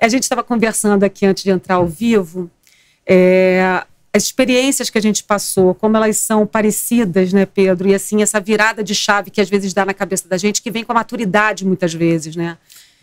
A gente estava conversando aqui antes de entrar ao vivo. É, as experiências que a gente passou, como elas são parecidas, né, Pedro? E assim, essa virada de chave que às vezes dá na cabeça da gente, que vem com a maturidade muitas vezes, né?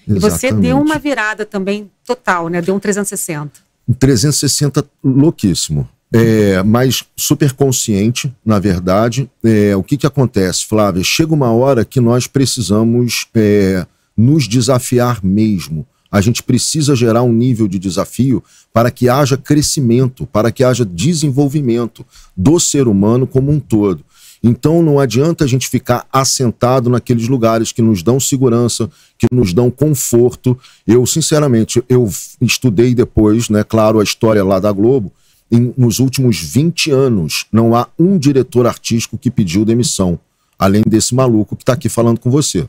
Exatamente. E você deu uma virada também total, né? Deu um 360. Um 360 louquíssimo. É, mas super consciente, na verdade. É, o que, que acontece, Flávia? Chega uma hora que nós precisamos é, nos desafiar mesmo. A gente precisa gerar um nível de desafio para que haja crescimento, para que haja desenvolvimento do ser humano como um todo. Então não adianta a gente ficar assentado naqueles lugares que nos dão segurança, que nos dão conforto. Eu, sinceramente, eu estudei depois, né, claro, a história lá da Globo. Em, nos últimos 20 anos, não há um diretor artístico que pediu demissão, além desse maluco que está aqui falando com você.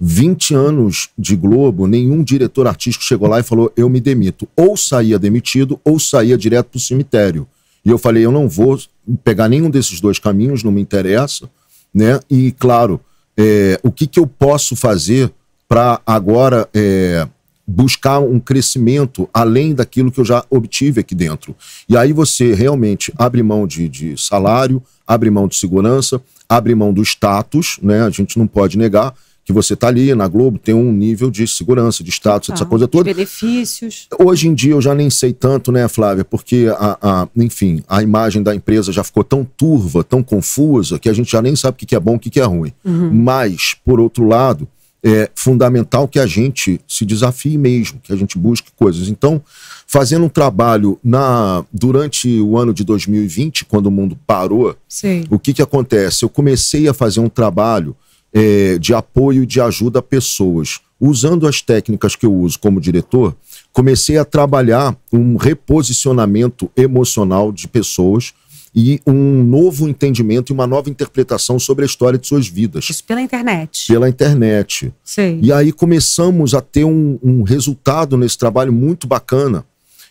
20 anos de Globo, nenhum diretor artístico chegou lá e falou: eu me demito. Ou saía demitido, ou saía direto para o cemitério. E eu falei: eu não vou pegar nenhum desses dois caminhos, não me interessa. Né? E, claro, é, o que, que eu posso fazer para agora é, buscar um crescimento além daquilo que eu já obtive aqui dentro? E aí você realmente abre mão de, de salário, abre mão de segurança, abre mão do status, né? a gente não pode negar que você está ali na Globo, tem um nível de segurança, de status, tá, essa coisa toda. Benefícios. Hoje em dia eu já nem sei tanto, né, Flávia? Porque, a, a, enfim, a imagem da empresa já ficou tão turva, tão confusa, que a gente já nem sabe o que é bom e o que é ruim. Uhum. Mas, por outro lado, é fundamental que a gente se desafie mesmo, que a gente busque coisas. Então, fazendo um trabalho na durante o ano de 2020, quando o mundo parou, Sim. o que, que acontece? Eu comecei a fazer um trabalho é, de apoio e de ajuda a pessoas. Usando as técnicas que eu uso como diretor, comecei a trabalhar um reposicionamento emocional de pessoas e um novo entendimento e uma nova interpretação sobre a história de suas vidas. Isso pela internet. Pela internet. Sim. E aí começamos a ter um, um resultado nesse trabalho muito bacana.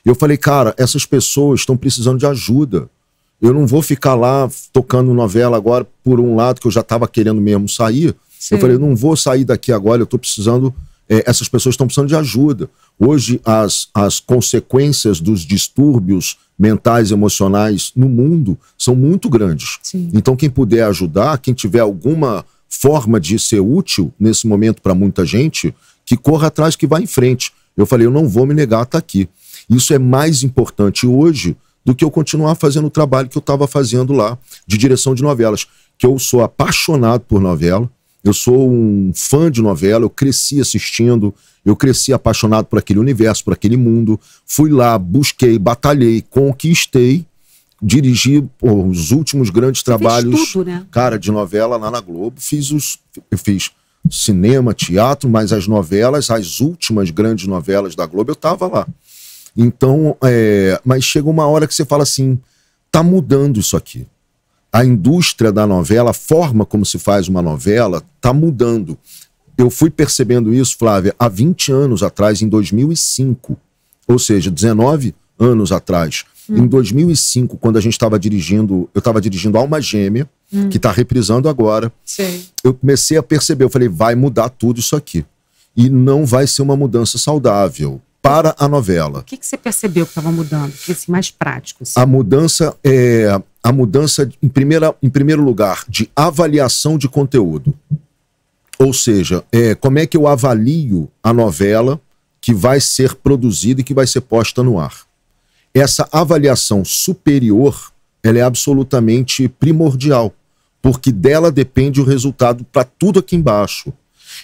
Eu falei, cara, essas pessoas estão precisando de ajuda. Eu não vou ficar lá tocando novela agora por um lado que eu já estava querendo mesmo sair. Sim. Eu falei, não vou sair daqui agora, eu estou precisando. É, essas pessoas estão precisando de ajuda. Hoje, as, as consequências dos distúrbios mentais emocionais no mundo são muito grandes. Sim. Então, quem puder ajudar, quem tiver alguma forma de ser útil nesse momento para muita gente, que corra atrás, que vá em frente. Eu falei, eu não vou me negar a estar tá aqui. Isso é mais importante hoje do que eu continuar fazendo o trabalho que eu estava fazendo lá de direção de novelas. Que eu sou apaixonado por novela, eu sou um fã de novela, eu cresci assistindo, eu cresci apaixonado por aquele universo, por aquele mundo. Fui lá, busquei, batalhei, conquistei, dirigi pô, os últimos grandes trabalhos, tudo, né? cara, de novela lá na Globo. Fiz os, eu fiz cinema, teatro, mas as novelas, as últimas grandes novelas da Globo, eu estava lá. Então, é, mas chega uma hora que você fala assim, tá mudando isso aqui. A indústria da novela, a forma como se faz uma novela, tá mudando. Eu fui percebendo isso, Flávia, há 20 anos atrás, em 2005. Ou seja, 19 anos atrás. Hum. Em 2005, quando a gente estava dirigindo, eu estava dirigindo Alma Gêmea, hum. que está reprisando agora. Sim. Eu comecei a perceber, eu falei, vai mudar tudo isso aqui. E não vai ser uma mudança saudável para a novela. O que, que você percebeu que estava mudando? Que assim, mais prático. Assim. A mudança é a mudança em, primeira, em primeiro lugar de avaliação de conteúdo. Ou seja, é, como é que eu avalio a novela que vai ser produzida e que vai ser posta no ar? Essa avaliação superior ela é absolutamente primordial, porque dela depende o resultado para tudo aqui embaixo.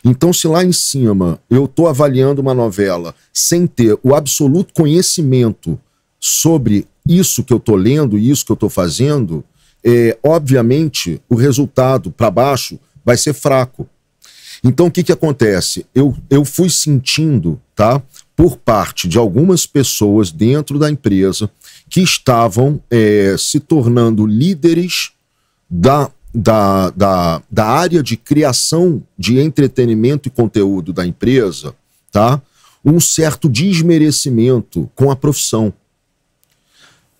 Então, se lá em cima eu estou avaliando uma novela sem ter o absoluto conhecimento sobre isso que eu estou lendo e isso que eu estou fazendo, é, obviamente o resultado para baixo vai ser fraco. Então, o que, que acontece? Eu, eu fui sentindo, tá? Por parte de algumas pessoas dentro da empresa que estavam é, se tornando líderes da da, da, da área de criação de entretenimento e conteúdo da empresa, tá? Um certo desmerecimento com a profissão.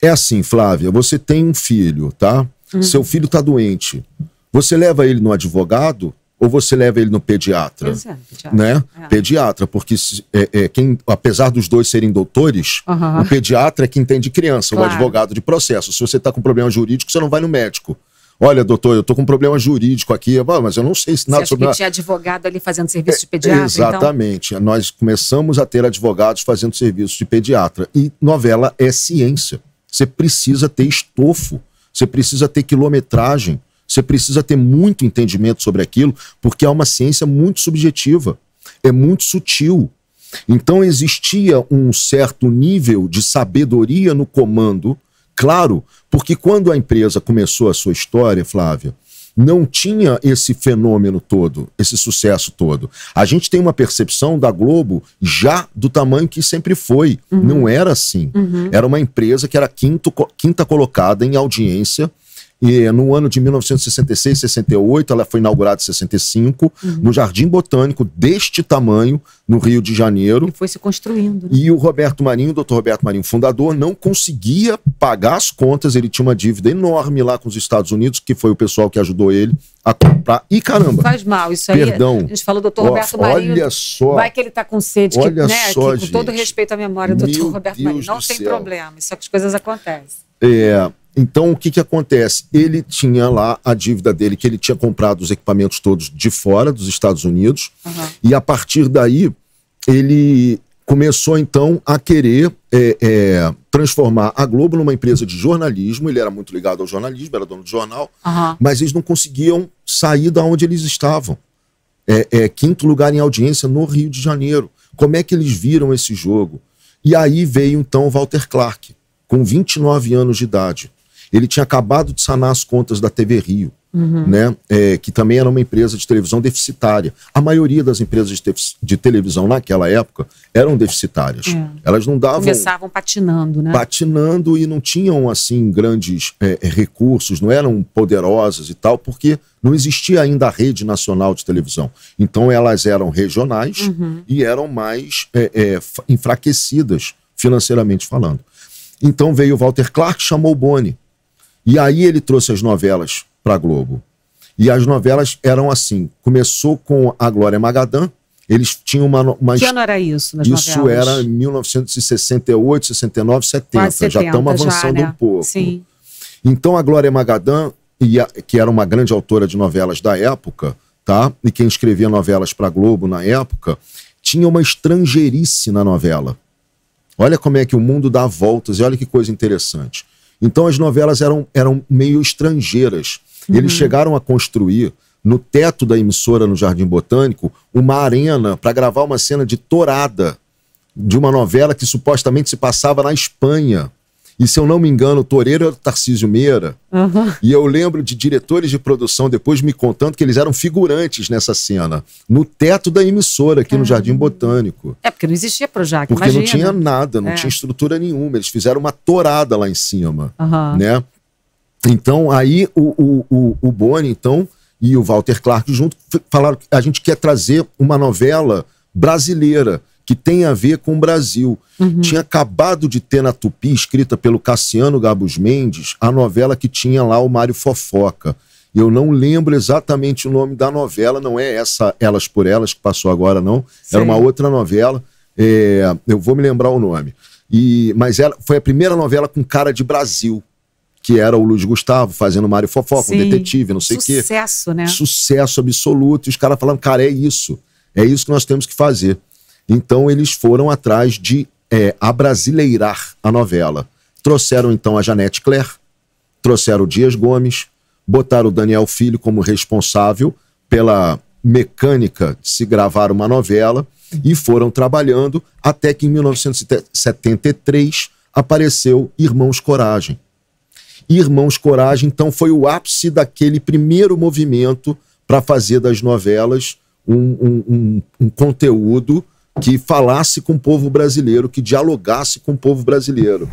É assim, Flávia, você tem um filho, tá? Uhum. Seu filho está doente. Você leva ele no advogado ou você leva ele no pediatra? Exato, é, pediatra. Né? É. Pediatra, porque se, é, é, quem, apesar dos dois serem doutores, uhum. o pediatra é quem tem de criança, claro. o advogado de processo. Se você está com problema jurídico, você não vai no médico. Olha, doutor, eu estou com um problema jurídico aqui, mas eu não sei se nada Você sobre. Acha que tinha advogado ali fazendo serviço de é, pediatra? É, exatamente. Então? Nós começamos a ter advogados fazendo serviço de pediatra. E novela é ciência. Você precisa ter estofo, você precisa ter quilometragem, você precisa ter muito entendimento sobre aquilo, porque é uma ciência muito subjetiva, é muito sutil. Então existia um certo nível de sabedoria no comando Claro, porque quando a empresa começou a sua história, Flávia, não tinha esse fenômeno todo, esse sucesso todo. A gente tem uma percepção da Globo já do tamanho que sempre foi. Uhum. Não era assim. Uhum. Era uma empresa que era quinto, quinta colocada em audiência e no ano de 1966, 68, ela foi inaugurada em 65, uhum. no Jardim Botânico, deste tamanho, no Rio de Janeiro. E foi se construindo. Né? E o Roberto Marinho, o doutor Roberto Marinho, fundador, não conseguia pagar as contas, ele tinha uma dívida enorme lá com os Estados Unidos, que foi o pessoal que ajudou ele a comprar. E caramba. Faz mal, isso aí. Perdão. A gente falou doutor Roberto Marinho. Olha só. Vai que ele tá com sede, olha que, né, só, que, com gente, todo respeito à memória do doutor Roberto Deus Marinho. Não tem céu. problema, só é que as coisas acontecem. É. Então, o que, que acontece? Ele tinha lá a dívida dele, que ele tinha comprado os equipamentos todos de fora, dos Estados Unidos, uhum. e a partir daí, ele começou então a querer é, é, transformar a Globo numa empresa de jornalismo. Ele era muito ligado ao jornalismo, era dono de jornal, uhum. mas eles não conseguiam sair da onde eles estavam. É, é, quinto lugar em audiência no Rio de Janeiro. Como é que eles viram esse jogo? E aí veio então Walter Clark, com 29 anos de idade. Ele tinha acabado de sanar as contas da TV Rio. Uhum. Né? É, que também era uma empresa de televisão deficitária. A maioria das empresas de, de televisão naquela época eram deficitárias. É. Elas não davam. Começavam patinando, né? Patinando e não tinham assim grandes é, recursos, não eram poderosas e tal, porque não existia ainda a rede nacional de televisão. Então elas eram regionais uhum. e eram mais é, é, enfraquecidas financeiramente falando. Então veio o Walter Clark, chamou o Boni e aí ele trouxe as novelas para a Globo. E as novelas eram assim. Começou com a Glória Magadã. Eles tinham uma. uma que ano era isso? Nas isso novelas? era 1968, 69, 70. 70 já estamos avançando já, né? um pouco. Sim. Então a Glória Magadã, que era uma grande autora de novelas da época, tá? E quem escrevia novelas para Globo na época, tinha uma estrangeirice na novela. Olha como é que o mundo dá voltas e olha que coisa interessante. Então as novelas eram, eram meio estrangeiras. Uhum. Eles chegaram a construir no teto da emissora no Jardim Botânico uma arena para gravar uma cena de torada de uma novela que supostamente se passava na Espanha. E se eu não me engano, o Toreiro era é o Tarcísio Meira. Uhum. E eu lembro de diretores de produção depois me contando que eles eram figurantes nessa cena, no teto da emissora, aqui no ah. Jardim Botânico. É, porque não existia Projac, Porque imagina. não tinha né? nada, não é. tinha estrutura nenhuma. Eles fizeram uma torada lá em cima, uhum. né? Então, aí o, o, o, o Boni, então, e o Walter Clark junto falaram que a gente quer trazer uma novela brasileira que tem a ver com o Brasil. Uhum. Tinha acabado de ter na Tupi, escrita pelo Cassiano Gabus Mendes, a novela que tinha lá o Mário Fofoca. Eu não lembro exatamente o nome da novela, não é essa Elas por Elas que passou agora, não. Era uma outra novela, é, eu vou me lembrar o nome. E, mas ela, foi a primeira novela com cara de Brasil que era o Luiz Gustavo fazendo Mário Fofoca, um detetive, não sei o quê. Sucesso, né? Sucesso absoluto. E os caras falando, cara, é isso. É isso que nós temos que fazer. Então eles foram atrás de é, abrasileirar a novela. Trouxeram então a Janete Claire, trouxeram o Dias Gomes, botaram o Daniel Filho como responsável pela mecânica de se gravar uma novela e foram trabalhando até que em 1973 apareceu Irmãos Coragem. Irmãos Coragem, então, foi o ápice daquele primeiro movimento para fazer das novelas um, um, um, um conteúdo que falasse com o povo brasileiro, que dialogasse com o povo brasileiro.